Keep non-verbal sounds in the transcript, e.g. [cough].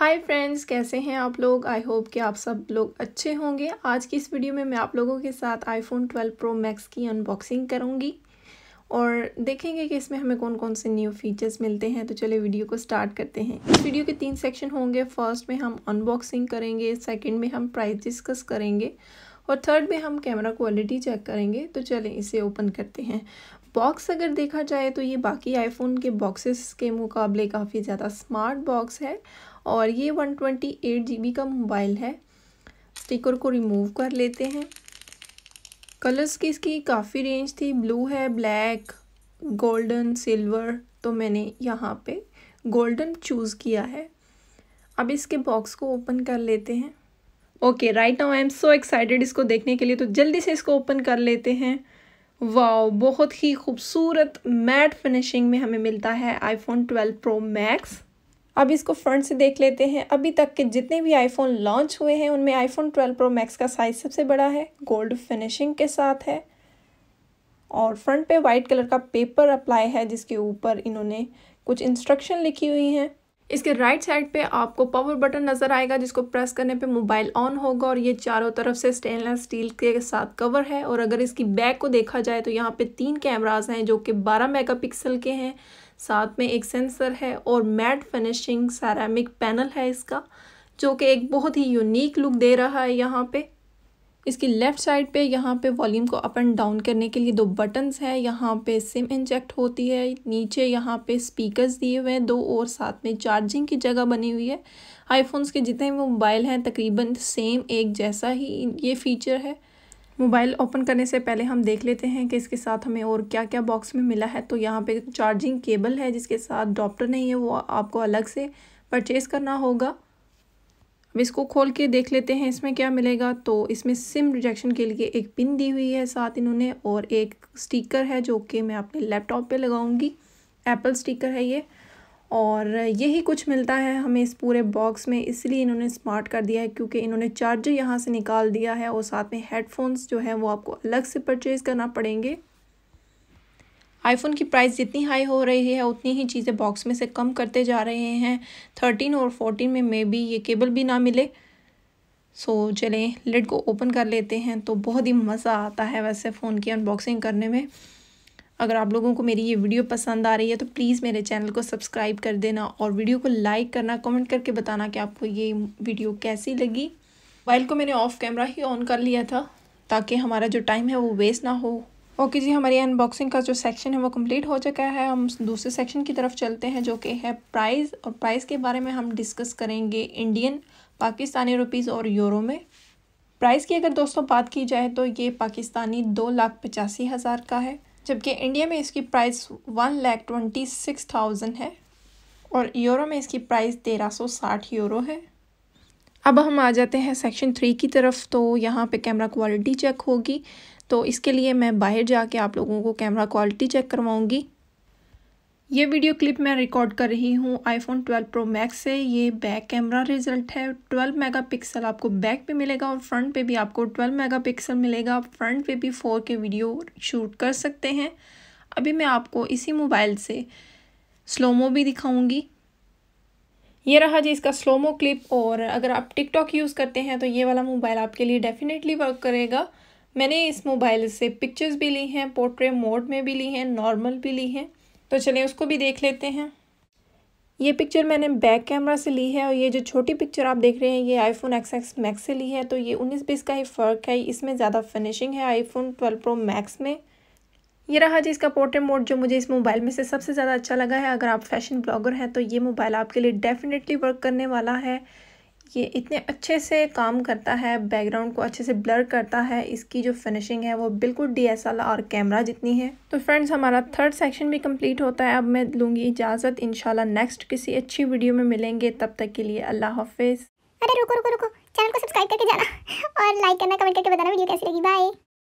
hi friends कैसे हैं आप लोग आई होप कि आप सब लोग अच्छे होंगे आज की इस वीडियो में मैं आप लोगों के साथ आईफोन 12 प्रो मैक्स की अनबॉक्सिंग करूंगी और देखेंगे कि इसमें हमें कौन कौन से न्यू फीचर्स मिलते हैं तो चलिए वीडियो को स्टार्ट करते हैं इस वीडियो के तीन सेक्शन होंगे फर्स्ट में हम अनबॉक्सिंग करेंगे सेकेंड में हम प्राइस डिस्कस करेंगे और थर्ड में हम कैमरा क्वालिटी चेक करेंगे तो चलें इसे ओपन करते हैं बॉक्स अगर देखा जाए तो ये बाकी आईफोन के बॉक्सेस के मुकाबले काफ़ी ज़्यादा स्मार्ट बॉक्स है और ये one twenty eight G B का मोबाइल है स्टिकर को रिमूव कर लेते हैं कलर्स की इसकी काफ़ी रेंज थी ब्लू है ब्लैक गोल्डन सिल्वर तो मैंने यहाँ पे गोल्डन चूज़ किया है अब इसके बॉक्स को ओपन कर लेते हैं okay right now I am so excited इसको देखने के लिए तो जल्दी से इसको ओपन कर लेते हैं वाओ बहुत ही खूबसूरत मैट फिनिशिंग में हमें मिलता है आईफोन 12 प्रो मैक्स अब इसको फ्रंट से देख लेते हैं अभी तक के जितने भी आईफोन लॉन्च हुए हैं उनमें आईफोन 12 प्रो मैक्स का साइज़ सबसे बड़ा है गोल्ड फिनिशिंग के साथ है और फ्रंट पे वाइट कलर का पेपर अप्लाई है जिसके ऊपर इन्होंने कुछ इंस्ट्रक्शन लिखी हुई हैं इसके राइट साइड पे आपको पावर बटन नज़र आएगा जिसको प्रेस करने पे मोबाइल ऑन होगा और ये चारों तरफ से स्टेनलेस स्टील के साथ कवर है और अगर इसकी बैक को देखा जाए तो यहाँ पे तीन कैमराज हैं जो कि 12 मेगापिक्सल के हैं साथ में एक सेंसर है और मैट फिनिशिंग सैरामिक पैनल है इसका जो कि एक बहुत ही यूनिक लुक दे रहा है यहाँ पे इसकी लेफ़्ट साइड पे यहाँ पे वॉल्यूम को अप एंड डाउन करने के लिए दो बटन्स हैं यहाँ पे सिम इंजेक्ट होती है नीचे यहाँ पे स्पीकर्स दिए हुए हैं दो और साथ में चार्जिंग की जगह बनी हुई है आईफोन्स के जितने भी मोबाइल हैं तकरीबन सेम एक जैसा ही ये फ़ीचर है मोबाइल ओपन करने से पहले हम देख लेते हैं कि इसके साथ हमें और क्या क्या बॉक्स में मिला है तो यहाँ पर चार्जिंग केबल है जिसके साथ डॉप्टर नहीं है वो आपको अलग से परचेज़ करना होगा अब इसको खोल के देख लेते हैं इसमें क्या मिलेगा तो इसमें सिम रिजेक्शन के लिए एक पिन दी हुई है साथ इन्होंने और एक स्टिकर है जो कि मैं अपने लैपटॉप पे लगाऊंगी एप्पल स्टिकर है ये और यही कुछ मिलता है हमें इस पूरे बॉक्स में इसलिए इन्होंने स्मार्ट कर दिया है क्योंकि इन्होंने चार्जर यहाँ से निकाल दिया है और साथ में हेडफोन्स जो है वो आपको अलग से परचेज़ करना पड़ेंगे आईफोन की प्राइस जितनी हाई हो रही है उतनी ही चीज़ें बॉक्स में से कम करते जा रहे हैं थर्टीन और फोर्टीन में मे बी ये केबल भी ना मिले सो चलें लिड को ओपन कर लेते हैं तो बहुत ही मज़ा आता है वैसे फ़ोन की अनबॉक्सिंग करने में अगर आप लोगों को मेरी ये वीडियो पसंद आ रही है तो प्लीज़ मेरे चैनल को सब्सक्राइब कर देना और वीडियो को लाइक करना कमेंट करके बताना कि आपको ये वीडियो कैसी लगी मोबाइल को मैंने ऑफ कैमरा ही ऑन कर लिया था ताकि हमारा जो टाइम है वो वेस्ट ना हो ओके जी हमारी अनबॉक्सिंग का जो सेक्शन है वो कंप्लीट हो चुका है हम दूसरे सेक्शन की तरफ चलते हैं जो कि है प्राइस और प्राइस के बारे में हम डिस्कस करेंगे इंडियन पाकिस्तानी रुपीज़ और यूरो में प्राइस की अगर दोस्तों बात की जाए तो ये पाकिस्तानी दो लाख पचासी हज़ार का है जबकि इंडिया में इसकी price one lakh twenty six thousand है और यूरो में इसकी प्राइस तेरह सौ साठ यूरो है अब हम आ जाते हैं सेक्शन थ्री की तरफ तो यहाँ पे कैमरा क्वालिटी चेक होगी तो इसके लिए मैं बाहर जाके आप लोगों को कैमरा क्वालिटी चेक करवाऊँगी ये वीडियो क्लिप मैं रिकॉर्ड कर रही हूँ आईफोन 12 प्रो मैक्स से ये बैक कैमरा रिजल्ट है 12 मेगापिक्सल आपको बैक पे मिलेगा और फ्रंट पे भी आपको 12 मेगापिक्सल मिलेगा आप फ्रंट पे भी 4K वीडियो शूट कर सकते हैं अभी मैं आपको इसी मोबाइल से स्लोमो भी दिखाऊंगी ये रहा जी इसका स्लोमो क्लिप और अगर आप टिकटॉक यूज़ करते हैं तो ये वाला मोबाइल आपके लिए डेफिनेटली वर्क करेगा मैंने इस मोबाइल से पिक्चर्स भी ली हैं पोर्ट्रेट मोड में भी ली हैं नॉर्मल भी ली हैं तो चलिए उसको भी देख लेते हैं ये पिक्चर मैंने बैक कैमरा से ली है और ये जो छोटी पिक्चर आप देख रहे हैं ये आईफोन एक्स एक्स मैक्स से ली है तो ये उन्नीस बीस का ही फ़र्क है इसमें ज़्यादा फिनिशिंग है आईफोन ट्वेल्व प्रो मैक्स में ये रहा जी इसका पोर्ट्रेट मोड जो मुझे इस मोबाइल में से सबसे ज़्यादा अच्छा लगा है अगर आप फैशन ब्लॉगर हैं तो ये मोबाइल आपके लिए डेफिनेटली वर्क करने वाला है ये इतने अच्छे से काम करता है बैकग्राउंड को अच्छे से ब्लर करता है इसकी जो फिनिशिंग है वो बिल्कुल डी और कैमरा जितनी है तो फ्रेंड्स हमारा थर्ड सेक्शन भी कंप्लीट होता है अब मैं लूँगी इजाज़त इन नेक्स्ट किसी अच्छी वीडियो में मिलेंगे तब तक के लिए अल्लाह हाफिज़ अरे रुको रुको रुको चैनल को सब्सक्राइब करके जाना [laughs] और लाइक करना कमेंट करके बताना वीडियो कैसी लगी बाय